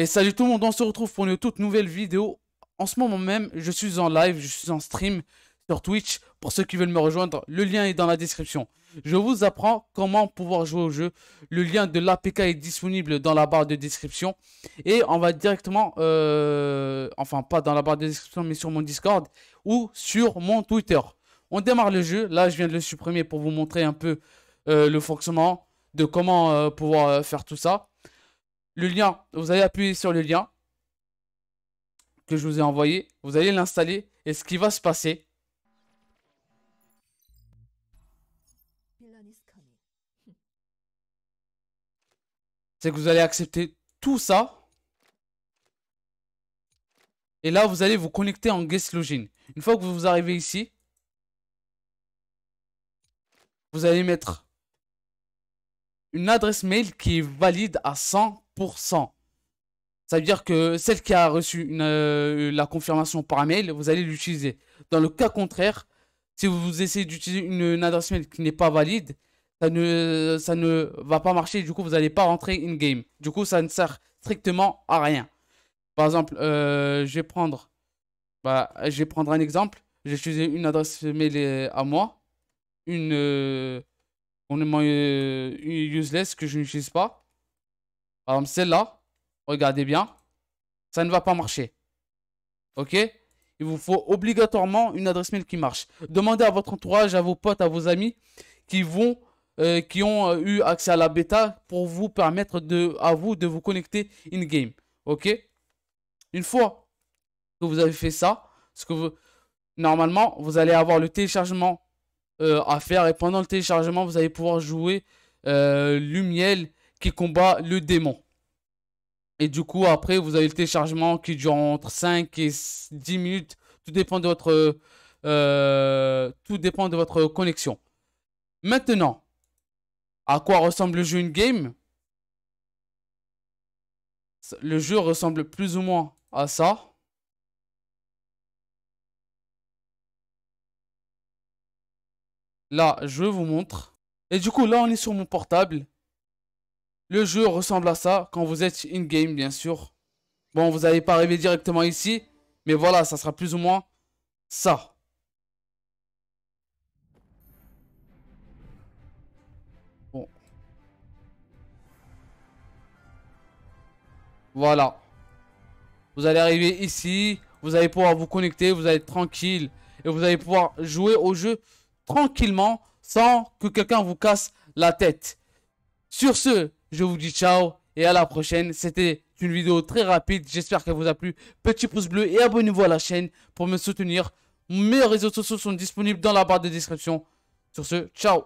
Et salut tout le monde, on se retrouve pour une toute nouvelle vidéo. En ce moment même, je suis en live, je suis en stream sur Twitch. Pour ceux qui veulent me rejoindre, le lien est dans la description. Je vous apprends comment pouvoir jouer au jeu. Le lien de l'APK est disponible dans la barre de description. Et on va directement, euh, enfin pas dans la barre de description, mais sur mon Discord ou sur mon Twitter. On démarre le jeu. Là, je viens de le supprimer pour vous montrer un peu euh, le fonctionnement de comment euh, pouvoir faire tout ça le lien, vous allez appuyer sur le lien que je vous ai envoyé, vous allez l'installer et ce qui va se passer, c'est que vous allez accepter tout ça. Et là, vous allez vous connecter en guest login. Une fois que vous arrivez ici, vous allez mettre une adresse mail qui est valide à 100%. Ça veut dire que celle qui a reçu une, euh, la confirmation par mail, vous allez l'utiliser. Dans le cas contraire, si vous essayez d'utiliser une, adresse mail qui n'est pas valide, ça ne, ça ne va pas marcher. Du coup, vous n'allez pas rentrer in-game. Du coup, ça ne sert strictement à rien. Par exemple, euh, je, vais prendre, bah, je vais prendre un exemple. J'ai utilisé une adresse mail euh, à moi. Une on complètement euh, useless que je n'utilise pas. Par exemple, celle-là, regardez bien, ça ne va pas marcher. Ok Il vous faut obligatoirement une adresse mail qui marche. Demandez à votre entourage, à vos potes, à vos amis qui vont euh, qui ont euh, eu accès à la bêta pour vous permettre de, à vous de vous connecter in-game. Ok Une fois que vous avez fait ça, ce que vous, normalement, vous allez avoir le téléchargement euh, à faire. Et pendant le téléchargement, vous allez pouvoir jouer euh, Lumiel qui combat le démon. Et du coup, après, vous avez le téléchargement qui dure entre 5 et 10 minutes. Tout dépend de votre, euh, tout dépend de votre connexion. Maintenant, à quoi ressemble le jeu in game Le jeu ressemble plus ou moins à ça. Là, je vous montre. Et du coup, là, on est sur mon portable. Le jeu ressemble à ça quand vous êtes in-game, bien sûr. Bon, vous n'allez pas arriver directement ici. Mais voilà, ça sera plus ou moins ça. Bon. Voilà. Vous allez arriver ici. Vous allez pouvoir vous connecter. Vous allez être tranquille. Et vous allez pouvoir jouer au jeu tranquillement sans que quelqu'un vous casse la tête. Sur ce, je vous dis ciao et à la prochaine. C'était une vidéo très rapide. J'espère qu'elle vous a plu. Petit pouce bleu et abonnez-vous à la chaîne pour me soutenir. Mes réseaux sociaux sont disponibles dans la barre de description. Sur ce, ciao